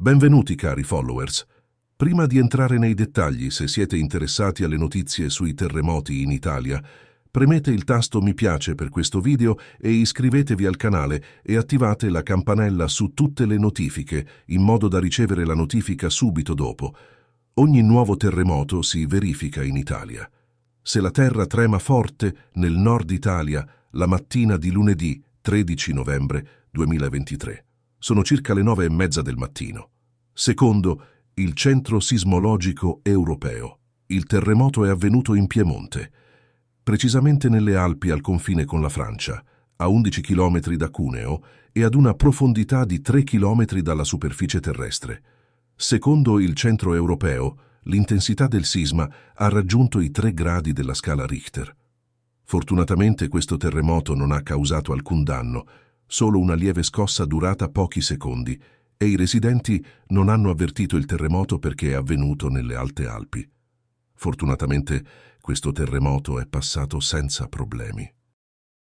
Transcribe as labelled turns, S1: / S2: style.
S1: Benvenuti cari followers. Prima di entrare nei dettagli, se siete interessati alle notizie sui terremoti in Italia, premete il tasto mi piace per questo video e iscrivetevi al canale e attivate la campanella su tutte le notifiche in modo da ricevere la notifica subito dopo. Ogni nuovo terremoto si verifica in Italia. Se la terra trema forte nel nord Italia la mattina di lunedì 13 novembre 2023 sono circa le nove e mezza del mattino. Secondo il Centro Sismologico Europeo, il terremoto è avvenuto in Piemonte, precisamente nelle Alpi al confine con la Francia, a 11 km da Cuneo e ad una profondità di 3 km dalla superficie terrestre. Secondo il Centro Europeo, l'intensità del sisma ha raggiunto i 3 gradi della scala Richter. Fortunatamente questo terremoto non ha causato alcun danno Solo una lieve scossa durata pochi secondi e i residenti non hanno avvertito il terremoto perché è avvenuto nelle alte Alpi. Fortunatamente questo terremoto è passato senza problemi.